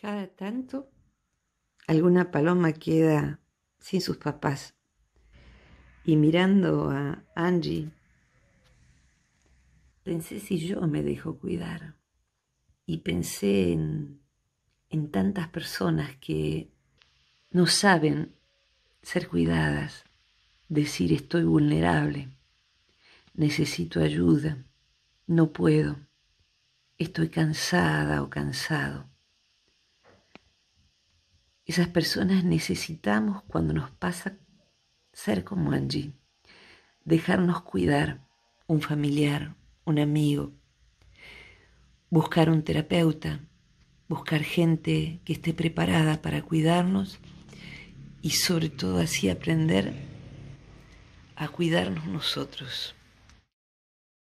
Cada tanto, alguna paloma queda sin sus papás. Y mirando a Angie, pensé si yo me dejo cuidar. Y pensé en, tantas personas que no saben ser cuidadas, decir estoy vulnerable, necesito ayuda, no puedo, estoy cansada o cansado. Esas personas necesitamos cuando nos pasa ser como Angie, dejarnos cuidar, un familiar, un amigo, buscar un terapeuta, buscar gente que esté preparada para cuidarnos y sobre todo así aprender a cuidarnos nosotros.